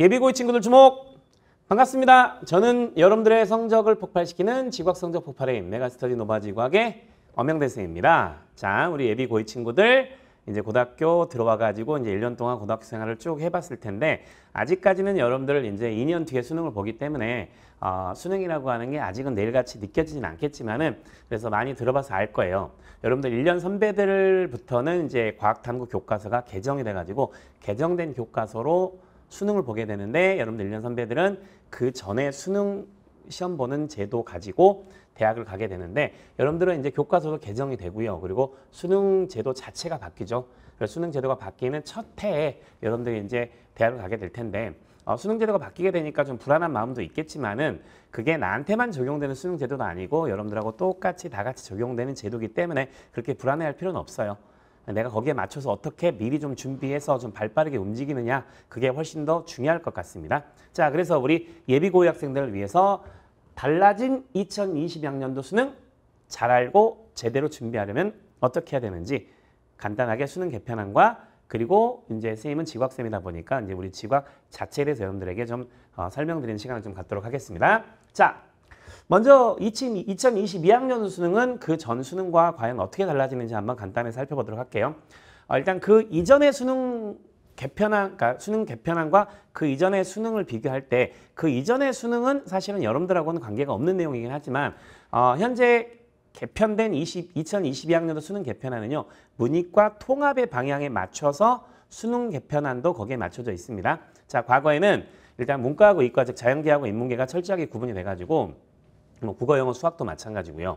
예비고위 친구들 주목! 반갑습니다. 저는 여러분들의 성적을 폭발시키는 지구성적 폭발의 메가스터디 노바지구학의 엄명대생입니다 자, 우리 예비고위 친구들 이제 고등학교 들어와가지고 이제 1년 동안 고등학교 생활을 쭉 해봤을 텐데 아직까지는 여러분들 이제 2년 뒤에 수능을 보기 때문에 어, 수능이라고 하는 게 아직은 내일같이 느껴지진 않겠지만은 그래서 많이 들어봐서 알 거예요. 여러분들 1년 선배들부터는 이제 과학탐구 교과서가 개정이 돼가지고 개정된 교과서로 수능을 보게 되는데 여러분들 1년 선배들은 그 전에 수능 시험 보는 제도 가지고 대학을 가게 되는데 여러분들은 이제 교과서도 개정이 되고요. 그리고 수능 제도 자체가 바뀌죠. 그래서 수능 제도가 바뀌는 첫 해에 여러분들이 이제 대학을 가게 될 텐데 어, 수능 제도가 바뀌게 되니까 좀 불안한 마음도 있겠지만은 그게 나한테만 적용되는 수능 제도도 아니고 여러분들하고 똑같이 다 같이 적용되는 제도이기 때문에 그렇게 불안해할 필요는 없어요. 내가 거기에 맞춰서 어떻게 미리 좀 준비해서 좀 발빠르게 움직이느냐 그게 훨씬 더 중요할 것 같습니다. 자 그래서 우리 예비고위 학생들을 위해서 달라진 2022학년도 수능 잘 알고 제대로 준비하려면 어떻게 해야 되는지 간단하게 수능 개편안과 그리고 이제 선생님은 지각쌤이다 보니까 이제 우리 지각 자체에 대해서 여러분들에게 좀 어, 설명드리는 시간을 좀 갖도록 하겠습니다. 자, 먼저 2022학년 수능은 그 전 수능과 과연 어떻게 달라지는지 한번 간단히 살펴보도록 할게요. 어, 일단 그 이전의 수능 개편안, 그러니까 수능 개편안과 그 이전의 수능을 비교할 때 그 이전의 수능은 사실은 여러분들하고는 관계가 없는 내용이긴 하지만 어, 현재 개편된 20, 2022학년도 수능 개편안은요 문이과 통합의 방향에 맞춰서 수능 개편안도 거기에 맞춰져 있습니다. 자 과거에는 일단 문과하고 이과 즉 자연계하고 인문계가 철저하게 구분이 돼가지고 뭐 국어, 영어, 수학도 마찬가지고요.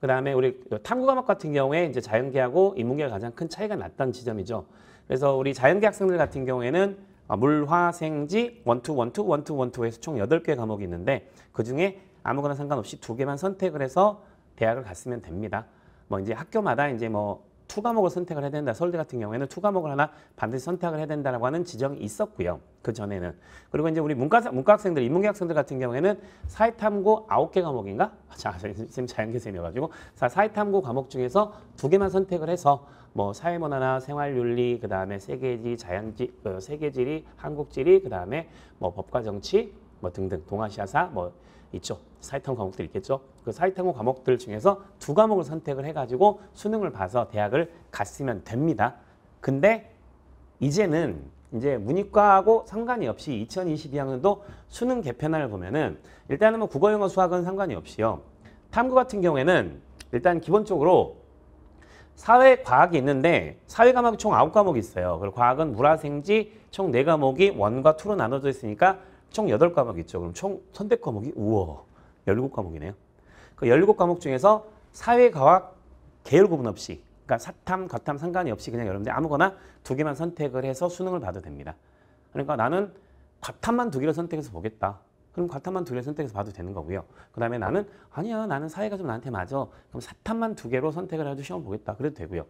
그 다음에 우리 탐구과목 같은 경우에 이제 자연계하고 인문계가 가장 큰 차이가 났던 지점이죠. 그래서 우리 자연계 학생들 같은 경우에는 어, 물화생지 원투 원투 원투 원투해서총 여덟 개 과목이 있는데 그중에 아무거나 상관없이 두개만 선택을 해서 대학을 갔으면 됩니다. 뭐 이제 학교마다 이제 뭐투 과목을 선택을 해야 된다. 서울대 같은 경우에는 투 과목을 하나 반드시 선택을 해야 된다라고 하는 지정이 있었고요. 그 전에는 그리고 이제 우리 문과 문과 학생들, 인문계 학생들 같은 경우에는 사회탐구 아홉 개 과목인가? 자, 선생님 자연계쌤이어가지고 사회탐구 과목 중에서 두 개만 선택을 해서 뭐 사회문화나 생활윤리, 그 다음에 세계지, 자연지, 어, 세계지리, 한국지리, 그 다음에 뭐 법과 정치, 뭐 등등 동아시아사, 뭐 있죠. 사이탐 과목들 있겠죠. 그 사이탐 과목들 중에서 두 과목을 선택을 해가지고 수능을 봐서 대학을 갔으면 됩니다. 근데 이제는 이제 문이과하고 상관이 없이 2022학년도 수능 개편안을 보면은 일단은 뭐 국어, 영어, 수학은 상관이 없이요. 탐구 같은 경우에는 일단 기본적으로 사회 과학이 있는데 사회 과목이 총아 과목이 있어요. 그리고 과학은 물화생지 총 네과목이 원과투로 나눠져 있으니까 총 8과목 있죠. 그럼 총 선택 과목이 우와 17과목이네요. 그 17과목 중에서 사회과학 계열 구분 없이 그러니까 사탐, 과탐 상관이 없이 그냥 여러분들 아무거나 두 개만 선택을 해서 수능을 봐도 됩니다. 그러니까 나는 과탐만 두 개를 선택해서 보겠다. 그럼 과탐만 두 개를 선택해서 봐도 되는 거고요. 그 다음에 나는 아니야 나는 사회가 좀 나한테 맞아. 그럼 사탐만 두 개로 선택을 해서 시험 보겠다. 그래도 되고요.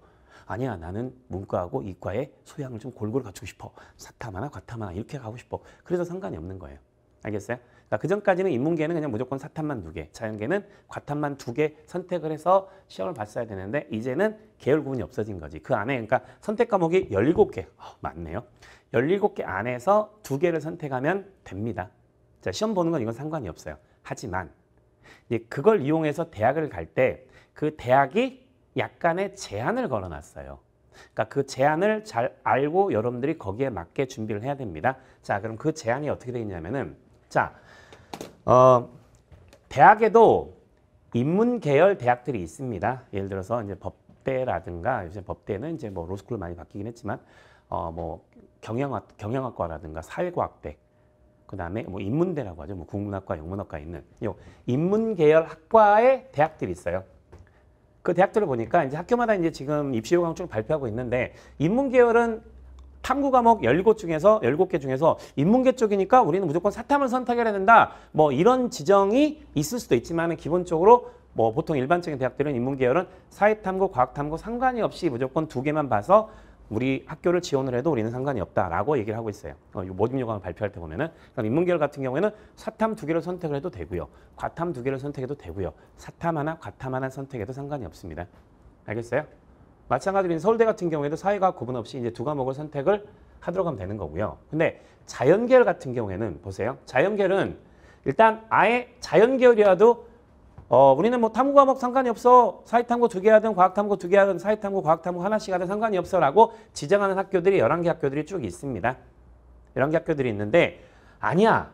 아니야 나는 문과하고 이과의 소양을 좀 골고루 갖추고 싶어. 사탐하나 과탐하나 이렇게 가고 싶어. 그래서 상관이 없는 거예요. 알겠어요? 그러니까 그 전까지는 인문계는 그냥 무조건 사탐만 두 개, 자연계는 과탐만 두 개 선택을 해서 시험을 봤어야 되는데 이제는 계열 구분이 없어진 거지. 그 안에 그러니까 선택 과목이 1 7개 어, 맞네요. 1 7개 안에서 두개를 선택하면 됩니다. 자, 시험 보는 건 이건 상관이 없어요. 하지만 이제 그걸 이용해서 대학을 갈 때 그 대학이 약간의 제한을 걸어놨어요. 그러니까 그 제한을 잘 알고 여러분들이 거기에 맞게 준비를 해야 됩니다. 자, 그럼 그 제한이 어떻게 되어 있냐면은 자, 어, 대학에도 인문 계열 대학들이 있습니다. 예를 들어서 이제 법대라든가 요새 법대는 이제 뭐 로스쿨 많이 바뀌긴 했지만 어 뭐 경영학 경영학과라든가 사회과학대 그다음에 뭐 인문대라고 하죠. 뭐 국문학과, 영문학과 있는 요 인문 계열 학과의 대학들이 있어요. 그 대학들을 보니까 이제 학교마다 이제 지금 입시 요강을 발표하고 있는데 인문 계열은 탐구 과목 열곱 중에서 열곱 개 중에서 인문계 쪽이니까 우리는 무조건 사탐을 선택해야 된다. 뭐 이런 지정이 있을 수도 있지만 기본적으로 뭐 보통 일반적인 대학들은 인문계열은 사회탐구, 과학탐구 상관이 없이 무조건 두 개만 봐서 우리 학교를 지원을 해도 우리는 상관이 없다라고 얘기를 하고 있어요. 어, 모집 요강을 발표할 때 보면은 인문계열 같은 경우에는 사탐 두 개를 선택을 해도 되고요. 과탐 두 개를 선택해도 되고요. 사탐 하나, 과탐 하나 선택해도 상관이 없습니다. 알겠어요? 마찬가지로 서울대 같은 경우에도 사회과학 구분 없이 이제 두 과목을 선택을 하도록 하면 되는 거고요. 근데 자연계열 같은 경우에는 보세요. 자연계열은 일단 아예 자연계열이라도 어, 우리는 뭐 탐구 과목 상관이 없어. 사회탐구 두 개 하든 과학탐구 두 개 하든 사회탐구 과학탐구 하나씩 하든 상관이 없어라고 지정하는 학교들이 열한 개 학교들이 쭉 있습니다. 열한 개 학교들이 있는데 아니야.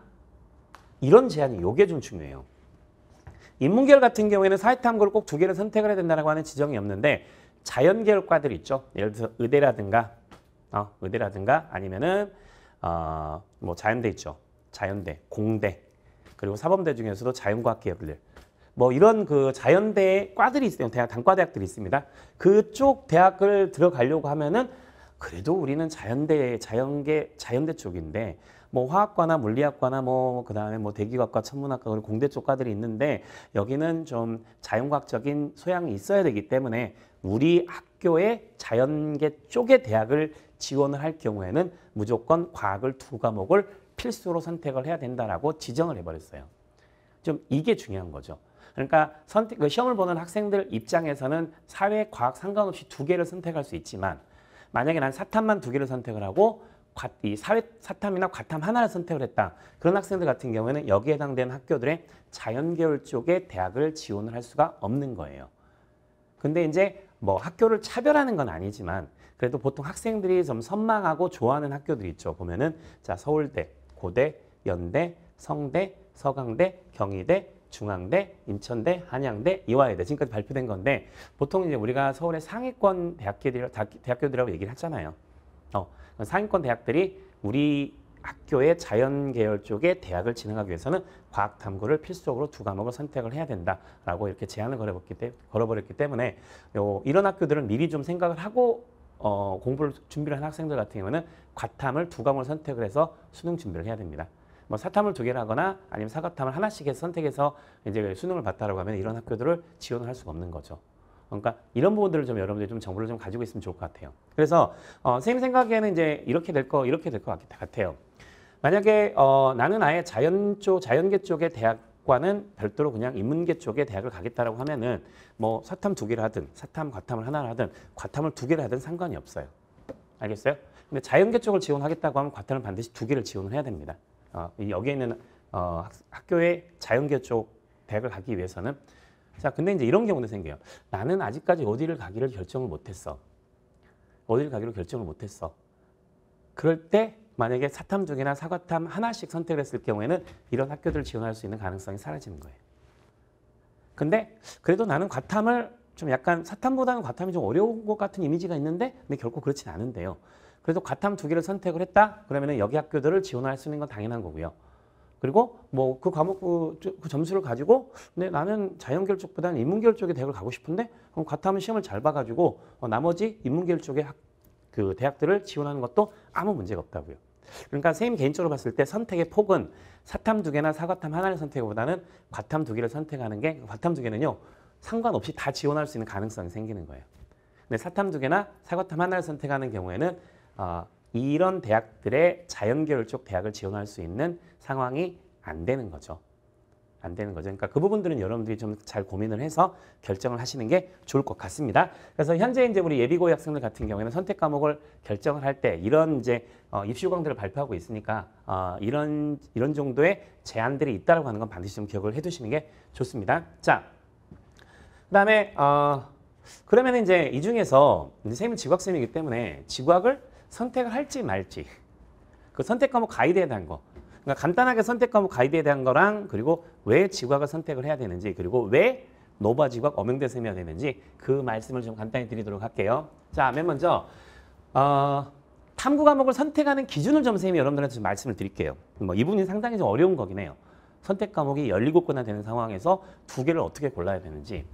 이런 제안이 요게 좀 중요해요. 인문계열 같은 경우에는 사회탐구를 꼭 두 개를 선택을 해야 된다고 하는 지정이 없는데 자연계열과들 있죠. 예를 들어서 의대라든가 어, 의대라든가 아니면은 어, 뭐 자연대 있죠. 자연대, 공대 그리고 사범대 중에서도 자연과학 계열들 뭐 이런 그 자연대 과들이 있어요. 대학 단과 대학들이 있습니다. 그쪽 대학을 들어가려고 하면은 그래도 우리는 자연대 자연계 자연대 쪽인데 뭐 화학과나 물리학과나 뭐 그다음에 뭐 대기과과 천문학과 그리고 공대 쪽과들이 있는데 여기는 좀 자연과학적인 소양이 있어야 되기 때문에 우리 학교의 자연계 쪽의 대학을 지원을 할 경우에는 무조건 과학을 두 과목을 필수로 선택을 해야 된다라고 지정을 해버렸어요. 좀 이게 중요한 거죠. 그러니까 선택, 그 시험을 보는 학생들 입장에서는 사회, 과학 상관없이 두 개를 선택할 수 있지만 만약에 난 사탐만 두 개를 선택을 하고 과, 이 사회 사탐이나 과탐 하나를 선택을 했다. 그런 학생들 같은 경우에는 여기에 해당되는 학교들의 자연계열 쪽에 대학을 지원을 할 수가 없는 거예요. 근데 이제 뭐 학교를 차별하는 건 아니지만 그래도 보통 학생들이 좀 선망하고 좋아하는 학교들 이 있죠. 보면은 자 서울대, 고대, 연대, 성대, 서강대, 경희대, 중앙대, 인천대, 한양대, 이화여대 지금까지 발표된 건데 보통 이제 우리가 서울의 상위권 대학교들, 대학교들이라고 얘기를 하잖아요. 어, 상위권 대학들이 우리 학교의 자연 계열 쪽에 대학을 진행하기 위해서는 과학 탐구를 필수적으로 두 과목을 선택을 해야 된다라고 이렇게 제안을 걸어버렸기, 때, 걸어버렸기 때문에 요, 이런 학교들은 미리 좀 생각을 하고 어, 공부를 준비를 한 학생들 같은 경우는 과탐을 두 과목을 선택을 해서 수능 준비를 해야 됩니다. 뭐 사탐을 두 개를 하거나 아니면 사과탐을 하나씩 해서 선택해서 이제 수능을 봤다라고 하면 이런 학교들을 지원을 할 수가 없는 거죠. 그러니까 이런 부분들을 좀 여러분들이 좀 정보를 좀 가지고 있으면 좋을 것 같아요. 그래서 어, 선생님 생각에는 이제 이렇게 될 거 이렇게 될 것 같아요. 만약에 어, 나는 아예 자연 쪽 자연계 쪽의 대학과는 별도로 그냥 인문계 쪽에 대학을 가겠다라고 하면은 뭐 사탐 두 개를 하든 사탐 과탐을 하나를 하든 과탐을 두 개를 하든 상관이 없어요. 알겠어요? 근데 자연계 쪽을 지원하겠다고 하면 과탐을 반드시 두 개를 지원을 해야 됩니다. 어, 여기에 있는 어, 학, 교의 자연계 쪽 대학을 가기 위해서는 자 근데 이제 이런 경우도 생겨요. 나는 아직까지 어디를 가기를 결정을 못했어. 어디를 가기로 결정을 못했어. 그럴 때 만약에 사탐 중이나 사과탐 하나씩 선택을 했을 경우에는 이런 학교들을 지원할 수 있는 가능성이 사라지는 거예요. 근데 그래도 나는 과탐을 좀 약간 사탐보다는 과탐이 좀 어려운 것 같은 이미지가 있는데 근데 결코 그렇진 않은데요. 그래서 과탐 두 개를 선택을 했다? 그러면은 여기 학교들을 지원할 수 있는 건 당연한 거고요. 그리고 뭐 그 과목 그, 그, 점수를 가지고 근데 나는 자연계열 쪽보다는 인문계열 쪽에 대학을 가고 싶은데 그럼 과탐은 시험을 잘 봐가지고 어, 나머지 인문계열 쪽의 학, 그 대학들을 지원하는 것도 아무 문제가 없다고요. 그러니까 선생님 개인적으로 봤을 때 선택의 폭은 사탐 두 개나 사과탐 하나를 선택보다는 과탐 두 개를 선택하는 게 과탐 두 개는요 상관없이 다 지원할 수 있는 가능성이 생기는 거예요. 근데 사탐 두 개나 사과탐 하나를 선택하는 경우에는 어, 이런 대학들의 자연계열쪽 대학을 지원할 수 있는 상황이 안 되는 거죠. 안 되는 거죠. 그러니까 그 부분들은 여러분들이 좀 잘 고민을 해서 결정을 하시는 게 좋을 것 같습니다. 그래서 현재 이제 우리 예비고위 학생들 같은 경우에는 선택 과목을 결정을 할 때 이런 이제 어, 입시 요강들을 발표하고 있으니까 어, 이런 이런 정도의 제한들이 있다라고 하는 건 반드시 좀 기억을 해두시는 게 좋습니다. 자, 그다음에 어, 그러면 이제 이 중에서 이제 선생님은 지구학 쌤이기 때문에 지구학을 선택을 할지 말지 그 선택 과목 가이드에 대한 거 그러니까 간단하게 선택 과목 가이드에 대한 거랑 그리고 왜 지구학을 선택을 해야 되는지 그리고 왜 노바 지구학 엄영대 셈이어야 되는지 그 말씀을 좀 간단히 드리도록 할게요 자맨 먼저 어, 탐구 과목을 선택하는 기준을 좀 선생님이 여러분들한테 좀 말씀을 드릴게요 뭐 이분이 상당히 좀 어려운 거긴 해요 선택 과목이 17개나 되는 상황에서 두 개를 어떻게 골라야 되는지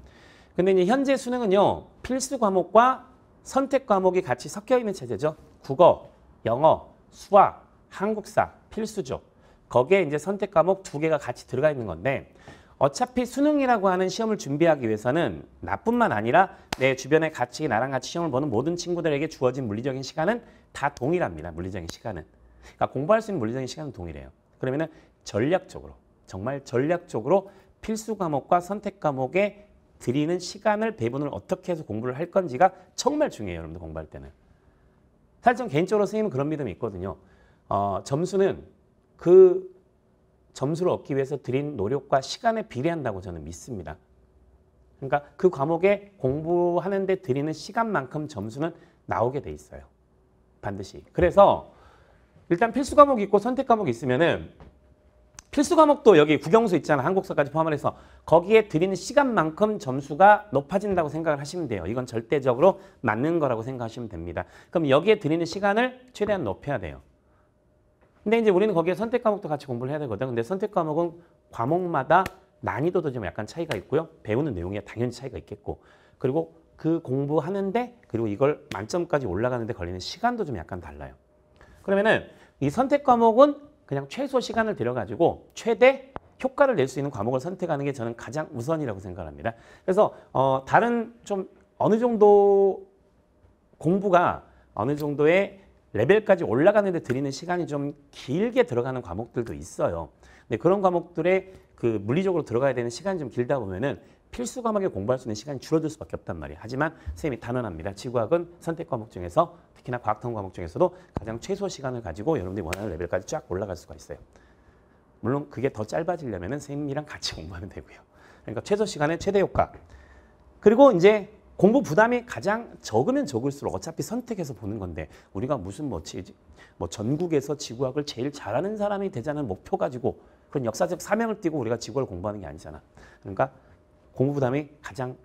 근데 이제 현재 수능은요 필수 과목과 선택 과목이 같이 섞여 있는 체제죠 국어, 영어, 수학, 한국사 필수죠. 거기에 이제 선택 과목 두 개가 같이 들어가 있는 건데 어차피 수능이라고 하는 시험을 준비하기 위해서는 나뿐만 아니라 내 주변에 같이 나랑 같이 시험을 보는 모든 친구들에게 주어진 물리적인 시간은 다 동일합니다. 물리적인 시간은. 그러니까 공부할 수 있는 물리적인 시간은 동일해요. 그러면은 전략적으로 정말 전략적으로 필수 과목과 선택 과목에 드리는 시간을 배분을 어떻게 해서 공부를 할 건지가 정말 중요해요. 여러분들 공부할 때는. 사실상 개인적으로 선생님은 그런 믿음이 있거든요. 어, 점수는 그 점수를 얻기 위해서 들인 노력과 시간에 비례한다고 저는 믿습니다. 그러니까 그 과목에 공부하는데 들이는 시간만큼 점수는 나오게 돼 있어요. 반드시. 그래서 일단 필수 과목이 있고 선택 과목이 있으면은 필수 과목도 여기 국영수 있잖아. 한국사까지 포함을 해서 거기에 드리는 시간만큼 점수가 높아진다고 생각을 하시면 돼요. 이건 절대적으로 맞는 거라고 생각하시면 됩니다. 그럼 여기에 드리는 시간을 최대한 높여야 돼요. 근데 이제 우리는 거기에 선택 과목도 같이 공부를 해야 되거든. 근데 선택 과목은 과목마다 난이도도 좀 약간 차이가 있고요. 배우는 내용이 당연히 차이가 있겠고. 그리고 그 공부하는데 그리고 이걸 만점까지 올라가는데 걸리는 시간도 좀 약간 달라요. 그러면은 이 선택 과목은 그냥 최소 시간을 들여가지고 최대 효과를 낼 수 있는 과목을 선택하는 게 저는 가장 우선이라고 생각합니다. 그래서 어, 다른 좀 어느 정도 공부가 어느 정도의 레벨까지 올라가는 데 들이는 시간이 좀 길게 들어가는 과목들도 있어요. 근데 그런 과목들의 그 물리적으로 들어가야 되는 시간이 좀 길다 보면은 필수 과목에 공부할 수 있는 시간이 줄어들 수밖에 없단 말이에요. 하지만 선생님이 단언합니다. 지구학은 선택 과목 중에서 특히나 과학탐구 과목 중에서도 가장 최소 시간을 가지고 여러분들이 원하는 레벨까지 쫙 올라갈 수가 있어요. 물론 그게 더 짧아지려면 선생님이랑 같이 공부하면 되고요. 그러니까 최소 시간의 최대 효과. 그리고 이제 공부 부담이 가장 적으면 적을수록 어차피 선택해서 보는 건데 우리가 무슨 뭐, 지, 뭐 전국에서 지구학을 제일 잘하는 사람이 되자는 목표 가지고 그런 역사적 사명을 띠고 우리가 지구학을 공부하는 게 아니잖아. 그러니까 공부 부담이 가장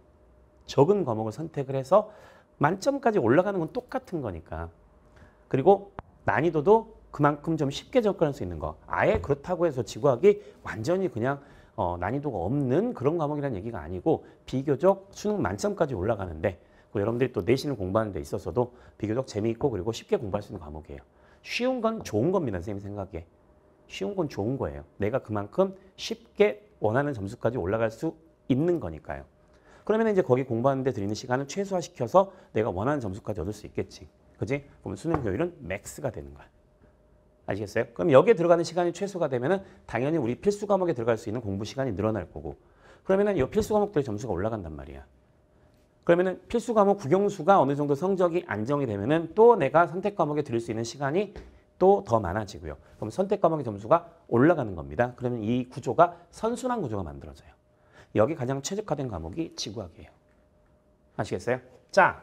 적은 과목을 선택을 해서 만점까지 올라가는 건 똑같은 거니까. 그리고 난이도도 그만큼 좀 쉽게 접근할 수 있는 거. 아예 그렇다고 해서 지구학이 완전히 그냥 어, 난이도가 없는 그런 과목이라는 얘기가 아니고 비교적 수능 만점까지 올라가는데 그리고 여러분들이 또 내신을 공부하는 데 있어서도 비교적 재미있고 그리고 쉽게 공부할 수 있는 과목이에요. 쉬운 건 좋은 겁니다. 선생님 생각에. 쉬운 건 좋은 거예요. 내가 그만큼 쉽게 원하는 점수까지 올라갈 수 있는 거니까요. 그러면 이제 거기 공부하는데 드리는 시간을 최소화시켜서 내가 원하는 점수까지 얻을 수 있겠지. 그지? 그럼 수능 효율은 맥스가 되는 거야. 아시겠어요? 그럼 여기에 들어가는 시간이 최소가 되면은 당연히 우리 필수 과목에 들어갈 수 있는 공부 시간이 늘어날 거고 그러면은 이 필수 과목들의 점수가 올라간단 말이야. 그러면은 필수 과목 국영수가 어느 정도 성적이 안정이 되면은 또 내가 선택 과목에 들을 수 있는 시간이 또 더 많아지고요. 그럼 선택 과목의 점수가 올라가는 겁니다. 그러면 이 구조가 선순환 구조가 만들어져요. 여기 가장 최적화된 과목이 지구학이에요. 아시겠어요? 자,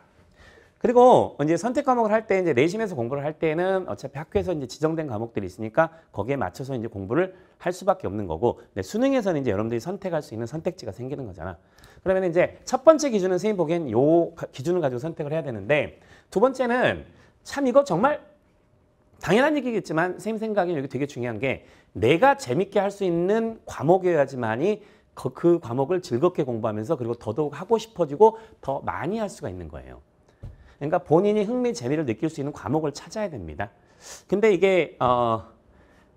그리고 이제 선택 과목을 할 때 이제 내심에서 공부를 할 때는 어차피 학교에서 이제 지정된 과목들이 있으니까 거기에 맞춰서 이제 공부를 할 수밖에 없는 거고 네, 수능에서는 이제 여러분들이 선택할 수 있는 선택지가 생기는 거잖아. 그러면 이제 첫 번째 기준은 선생님 보기엔 요 기준을 가지고 선택을 해야 되는데 두 번째는 참 이거 정말 당연한 얘기겠지만 선생님 생각에 여기 되게 중요한 게 내가 재밌게 할 수 있는 과목이어야지만이 그 과목을 즐겁게 공부하면서 그리고 더더욱 하고 싶어지고 더 많이 할 수가 있는 거예요. 그러니까 본인이 흥미 재미를 느낄 수 있는 과목을 찾아야 됩니다. 근데 이게 어,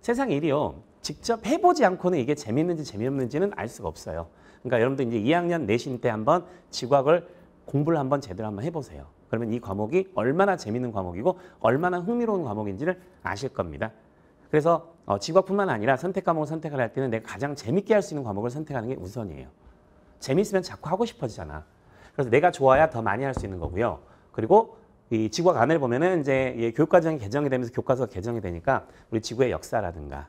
세상 일이요. 직접 해보지 않고는 이게 재밌는지 재미없는지는 알 수가 없어요. 그러니까 여러분들 이제 2학년 내신 때 한번 지각을 공부를 한번 제대로 한번 해보세요. 그러면 이 과목이 얼마나 재밌는 과목이고 얼마나 흥미로운 과목인지를 아실 겁니다. 그래서 어, 직업뿐만 아니라 선택 과목을 선택할 때는 내가 가장 재밌게 할 수 있는 과목을 선택하는 게 우선이에요. 재밌으면 자꾸 하고 싶어지잖아. 그래서 내가 좋아야 더 많이 할 수 있는 거고요. 그리고 이 지구학 안을 보면은 이제 교육과정이 개정이 되면서 교과서가 개정이 되니까 우리 지구의 역사라든가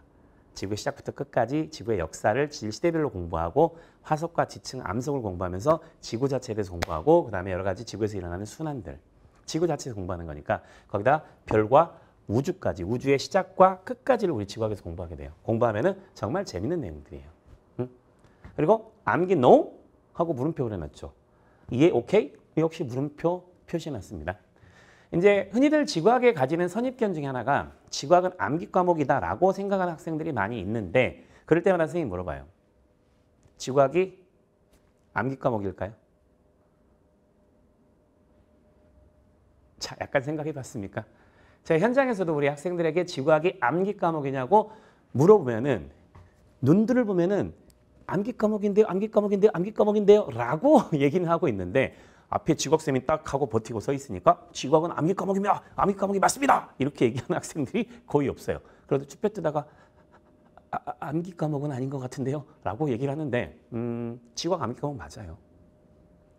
지구의 시작부터 끝까지 지구의 역사를 질 시대별로 공부하고 화석과 지층, 암석을 공부하면서 지구 자체에 대해서 공부하고 그다음에 여러 가지 지구에서 일어나는 순환들 지구 자체에서 공부하는 거니까 거기다 별과 우주까지 우주의 시작과 끝까지를 우리 지구학에서 공부하게 돼요. 공부하면은 정말 재밌는 내용들이에요. 응? 그리고 암기 no 하고 물음표 그려놨죠. 이해 오케이 역시 물음표 표시해놨습니다. 이제 흔히들 지구학에 가지는 선입견 중에 하나가 지구학은 암기 과목이다라고 생각하는 학생들이 많이 있는데 그럴 때마다 선생님 물어봐요. 지구학이 암기 과목일까요? 자, 약간 생각해 봤습니까? 제가 현장에서도 우리 학생들에게 지구학이 암기 과목이냐고 물어보면은 눈들을 보면은 암기 과목인데요, 암기 과목인데요, 암기 과목인데요 라고 얘기는 하고 있는데 앞에 지구학쌤이딱 하고 버티고 서 있으니까 지구학은 암기 과목이며 암기 과목이 맞습니다. 이렇게 얘기하는 학생들이 거의 없어요. 그래도 쭈뼛 뜨다가 아, 아, 암기 과목은 아닌 것 같은데요 라고 얘기를 하는데 음, 지구학 암기 과목 맞아요.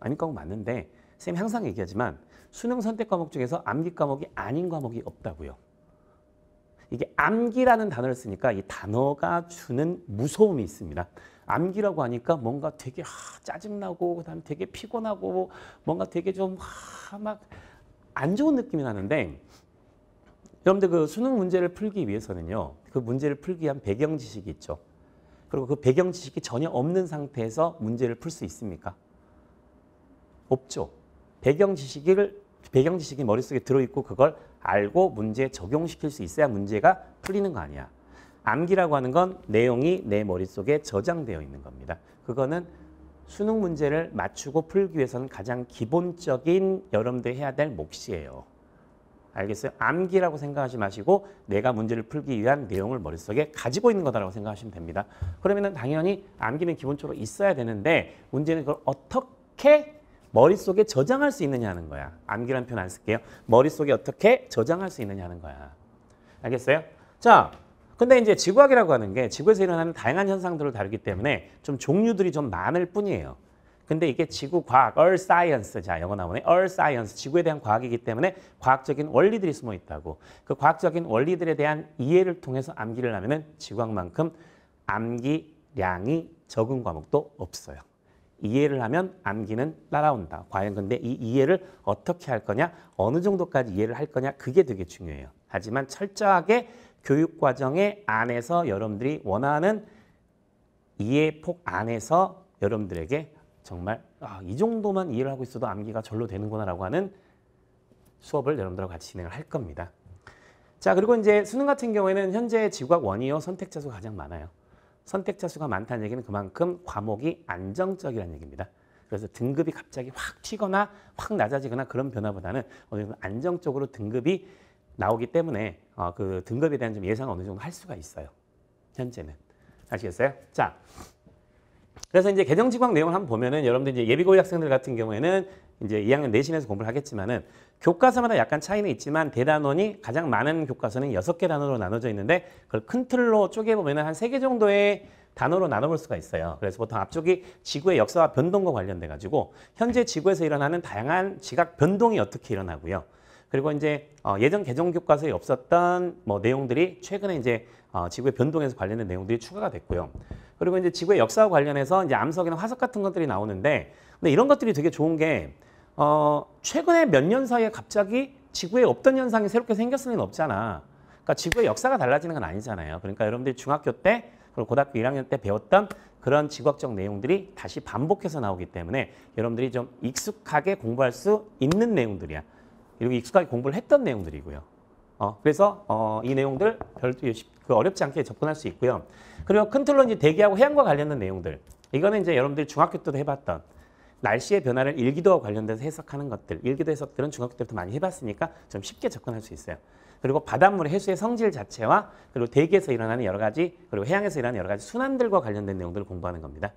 암기 과목 맞는데 쌤이 항상 얘기하지만 수능 선택 과목 중에서 암기 과목이 아닌 과목이 없다고요. 이게 암기라는 단어를 쓰니까 이 단어가 주는 무서움이 있습니다. 암기라고 하니까 뭔가 되게 하, 짜증나고 그다음에 되게 피곤하고 뭔가 되게 좀 막 안 좋은 느낌이 나는데 여러분들 그 수능 문제를 풀기 위해서는요. 그 문제를 풀기 위한 배경 지식이 있죠. 그리고 그 배경 지식이 전혀 없는 상태에서 문제를 풀 수 있습니까? 없죠. 배경 지식을 배경 지식이 머릿속에 들어있고 그걸 알고 문제에 적용시킬 수 있어야 문제가 풀리는 거 아니야. 암기라고 하는 건 내용이 내 머릿속에 저장되어 있는 겁니다. 그거는 수능 문제를 맞추고 풀기 위해서는 가장 기본적인 여러분들 해야 될 몫이에요. 알겠어요? 암기라고 생각하지 마시고 내가 문제를 풀기 위한 내용을 머릿속에 가지고 있는 거다라고 생각하시면 됩니다. 그러면 당연히 암기는 기본적으로 있어야 되는데 문제는 그걸 어떻게 머릿속에 저장할 수 있느냐는 하 거야. 암기란 표현 안 쓸게요. 머릿속에 어떻게 저장할 수 있느냐는 하 거야. 알겠어요? 자, 근데 이제 지구학이라고 하는 게 지구에서 일어나는 다양한 현상들을 다루기 때문에 좀 종류들이 좀 많을 뿐이에요. 근데 이게 지구 과학, 얼 사이언스, 자 영어 나오네, 얼 사이언스, 지구에 대한 과학이기 때문에 과학적인 원리들이 숨어 있다고. 그 과학적인 원리들에 대한 이해를 통해서 암기를 하면은 지구학만큼 암기량이 적은 과목도 없어요. 이해를 하면 암기는 따라온다. 과연 근데 이 이해를 어떻게 할 거냐, 어느 정도까지 이해를 할 거냐, 그게 되게 중요해요. 하지만 철저하게 교육 과정에 안에서 여러분들이 원하는 이해 폭 안에서 여러분들에게 정말 아, 이 정도만 이해를 하고 있어도 암기가 절로 되는구나라고 하는 수업을 여러분들과 같이 진행을 할 겁니다. 자 그리고 이제 수능 같은 경우에는 현재 지구학 원이요 선택자 수가 가장 많아요. 선택자 수가 많다는 얘기는 그만큼 과목이 안정적이라는 얘기입니다. 그래서 등급이 갑자기 확 튀거나 확 낮아지거나 그런 변화보다는 어느 정도 안정적으로 등급이 나오기 때문에 어, 그 등급에 대한 좀 예상을 어느 정도 할 수가 있어요. 현재는. 아시겠어요? 자. 그래서 이제 개정 지방 내용을 한번 보면은 여러분들 이제 예비고위 학생들 같은 경우에는 이제 2학년 내신에서 공부를 하겠지만은 교과서마다 약간 차이는 있지만 대단원이 가장 많은 교과서는 여섯 개단원으로 나눠져 있는데 그걸 큰 틀로 쪼개보면 한세 개 정도의 단어로 나눠볼 수가 있어요. 그래서 보통 앞쪽이 지구의 역사와 변동과 관련돼 가지고 현재 지구에서 일어나는 다양한 지각 변동이 어떻게 일어나고요. 그리고 이제 어, 예전 개정 교과서에 없었던 뭐 내용들이 최근에 이제 어, 지구의 변동에서 관련된 내용들이 추가가 됐고요. 그리고 이제 지구의 역사와 관련해서 이제 암석이나 화석 같은 것들이 나오는데 근데 이런 것들이 되게 좋은 게 어, 최근에 몇 년 사이에 갑자기 지구에 없던 현상이 새롭게 생겼을 리는 없잖아. 그러니까 지구의 역사가 달라지는 건 아니잖아요. 그러니까 여러분들이 중학교 때 그리고 고등학교 1학년 때 배웠던 그런 지구학적 내용들이 다시 반복해서 나오기 때문에 여러분들이 좀 익숙하게 공부할 수 있는 내용들이야. 그리고 익숙하게 공부를 했던 내용들이고요. 어, 그래서 어, 이 내용들 별도 그 어렵지 않게 접근할 수 있고요. 그리고 큰 틀로 이제 대기하고 해양과 관련된 내용들. 이거는 이제 여러분들이 중학교 때도 해봤던 날씨의 변화를 일기도와 관련돼서 해석하는 것들. 일기도 해석들은 중학교 때부터 많이 해봤으니까 좀 쉽게 접근할 수 있어요. 그리고 바닷물의 해수의 성질 자체와 그리고 대기에서 일어나는 여러 가지 그리고 해양에서 일어나는 여러 가지 순환들과 관련된 내용들을 공부하는 겁니다.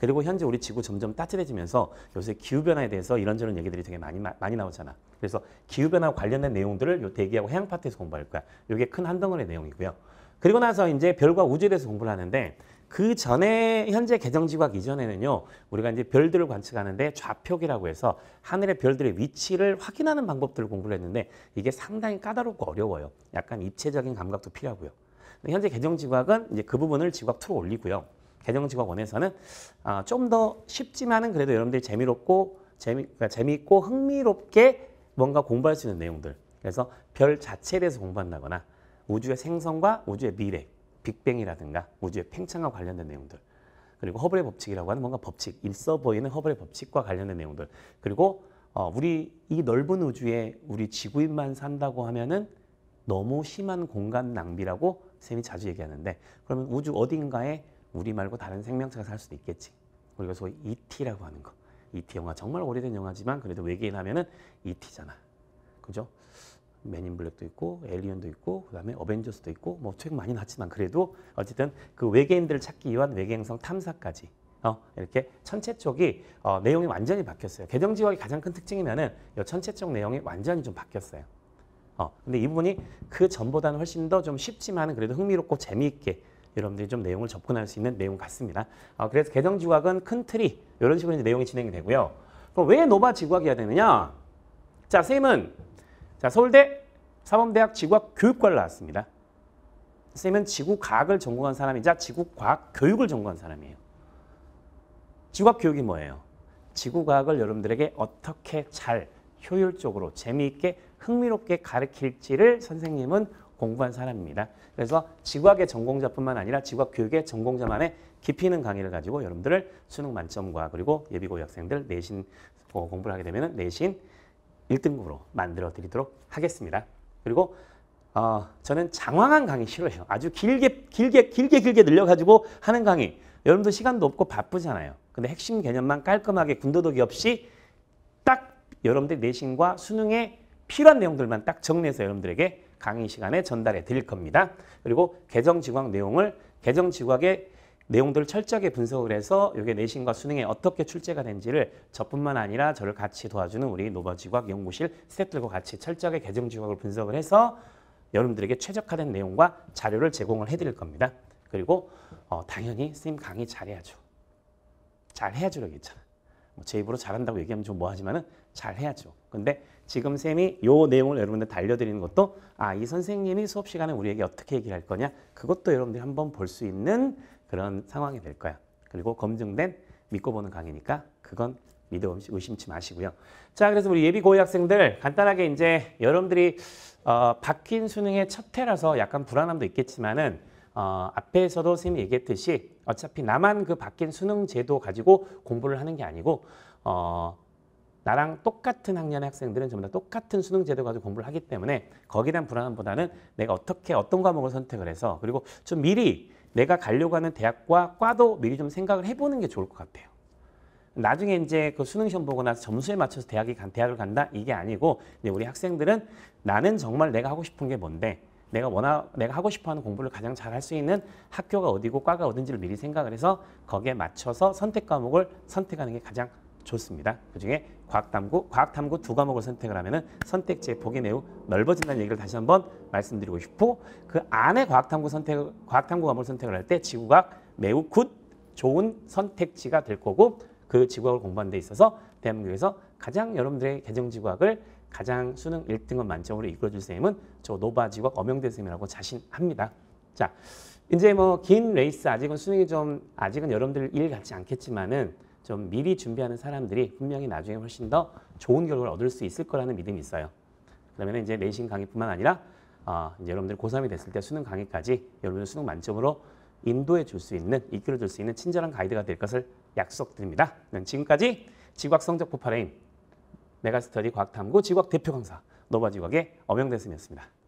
그리고 현재 우리 지구 점점 따뜻해지면서 요새 기후변화에 대해서 이런저런 얘기들이 되게 많이, 많이 나오잖아. 그래서 기후변화 관련된 내용들을 요 대기하고 해양 파트에서 공부할 거야. 요게 큰 한 덩어리 내용이고요. 그리고 나서 이제 별과 우주에 대해서 공부를 하는데 그 전에 현재 개정지구학 이전에는요 우리가 이제 별들을 관측하는데 좌표기라고 해서 하늘의 별들의 위치를 확인하는 방법들을 공부를 했는데 이게 상당히 까다롭고 어려워요 약간 입체적인 감각도 필요하고요 현재 개정지구학은 이제 그 부분을 지구학 2로 올리고요 개정직각원에서는 아, 좀 더 쉽지만은 그래도 여러분들이 재미롭고 재미, 그러니까 재미있고 흥미롭게 뭔가 공부할 수 있는 내용들 그래서 별 자체에 대해서 공부한다거나 우주의 생성과 우주의 미래, 빅뱅이라든가 우주의 팽창과 관련된 내용들 그리고 허블의 법칙이라고 하는 뭔가 법칙, 있어 보이는 허블의 법칙과 관련된 내용들 그리고 어, 우리 이 넓은 우주에 우리 지구인만 산다고 하면은 너무 심한 공간 낭비라고 쌤이 자주 얘기하는데 그러면 우주 어딘가에 우리 말고 다른 생명체가 살 수도 있겠지. 우리가 소위 ET라고 하는 거. ET 영화 정말 오래된 영화지만 그래도 외계인 하면은 ET잖아. 그죠? 맨인 블랙도 있고 엘리언도 있고 그다음에 어벤져스도 있고 뭐 최근 많이 났지만 그래도 어쨌든 그 외계인들을 찾기 위한 외계행성 탐사까지 어, 이렇게 천체쪽이 어, 내용이 완전히 바뀌었어요. 개정 지역이 가장 큰 특징이면은 이 천체쪽 내용이 완전히 좀 바뀌었어요. 어, 근데 이분이 그 전보다는 훨씬 더 좀 쉽지만 은 그래도 흥미롭고 재미있게 여러분들이 좀 내용을 접근할 수 있는 내용 같습니다. 어, 그래서 개정 지구학은 큰 틀이 이런 식으로 이제 내용이 진행이 되고요. 그럼 왜 노바 지구학이어야 되느냐? 자, 쌤은 자, 서울대 사범대학 지구학 교육과를 나왔습니다. 쌤은 지구과학을 전공한 사람이자 지구과학 교육을 전공한 사람이에요. 지구학 교육이 뭐예요? 지구과학을 여러분들에게 어떻게 잘 효율적으로 재미있게 흥미롭게 가르칠지를 선생님은 공부한 사람입니다. 그래서 지구학의 전공자뿐만 아니라 지구학 교육의 전공자만의 깊이 있는 강의를 가지고 여러분들을 수능 만점과 그리고 예비고 학생들 내신 어, 공부를 하게 되면 내신 1등급으로 만들어 드리도록 하겠습니다. 그리고 어, 저는 장황한 강의 싫어해요. 아주 길게 길게 길게 길게 늘려가지고 하는 강의. 여러분도 시간도 없고 바쁘잖아요. 근데 핵심 개념만 깔끔하게 군더더기 없이 딱 여러분들 내신과 수능에 필요한 내용들만 딱 정리해서 여러분들에게 강의 시간에 전달해 드릴 겁니다. 그리고 개정 지각 내용을 개정 지각의 내용들을 철저하게 분석을 해서 이게 내신과 수능에 어떻게 출제가 된지를 저뿐만 아니라 저를 같이 도와주는 우리 노바지각 연구실 스태프들과 같이 철저하게 개정 지각을 분석을 해서 여러분들에게 최적화된 내용과 자료를 제공을 해드릴 겁니다. 그리고 어, 당연히 선생님 강의 잘해야죠. 잘해야죠. 뭐제 입으로 잘한다고 얘기하면 좀 뭐하지만은 잘해야죠. 근데 지금 쌤이 요 내용을 여러분들 달려드리는 것도 아, 이 선생님이 수업 시간에 우리에게 어떻게 얘기를 할 거냐 그것도 여러분들이 한번 볼 수 있는 그런 상황이 될 거야. 그리고 검증된 믿고 보는 강의니까 그건 믿어 의심치 마시고요. 자, 그래서 우리 예비 고위 학생들 간단하게 이제 여러분들이 어, 바뀐 수능의 첫 해라서 약간 불안함도 있겠지만은 어, 앞에서도 선생님이 얘기했듯이 어차피 나만 그 바뀐 수능 제도 가지고 공부를 하는 게 아니고 어, 나랑 똑같은 학년의 학생들은 전부 다 똑같은 수능 제도 가지고 공부를 하기 때문에 거기에 대한 불안함보다는 내가 어떻게 어떤 과목을 선택을 해서 그리고 좀 미리 내가 가려고 하는 대학과 과도 미리 좀 생각을 해보는 게 좋을 것 같아요. 나중에 이제 그 수능 시험 보고 나서 점수에 맞춰서 대학이 간 대학을 간다 이게 아니고 우리 학생들은 나는 정말 내가 하고 싶은 게 뭔데 내가 원하 내가 하고 싶어하는 공부를 가장 잘 할 수 있는 학교가 어디고 과가 어딘지를 미리 생각을 해서 거기에 맞춰서 선택 과목을 선택하는 게 가장 좋습니다. 그중에 과학탐구, 과학탐구 두 과목을 선택을 하면 은 선택지의 폭이 매우 넓어진다는 얘기를 다시 한번 말씀드리고 싶고 그 안에 과학탐구 선택, 과학탐구 과목을 선택을 할 때 지구과학 매우 굿, 좋은 선택지가 될 거고 그 지구학을 공부하는 데 있어서 대한민국에서 가장 여러분들의 개정지구학을 가장 수능 1등급 만점으로 이끌어줄 선생님은저 노바지구학 엄영대 선생님이라고 자신합니다. 자, 이제 뭐 긴 레이스 아직은 수능이 좀 아직은 여러분들 일 같지 않겠지만은 좀 미리 준비하는 사람들이 분명히 나중에 훨씬 더 좋은 결과를 얻을 수 있을 거라는 믿음이 있어요. 그러면 이제 내신 강의뿐만 아니라 어, 이제 여러분들 고3이 됐을 때 수능 강의까지 여러분들 수능 만점으로 인도해 줄 수 있는, 이끌어 줄 수 있는 친절한 가이드가 될 것을 약속드립니다. 지금까지 지각 성적 폭발의 메가스터디 과학탐구 지각 대표 강사 노바지각의 엄영대쌤이었습니다.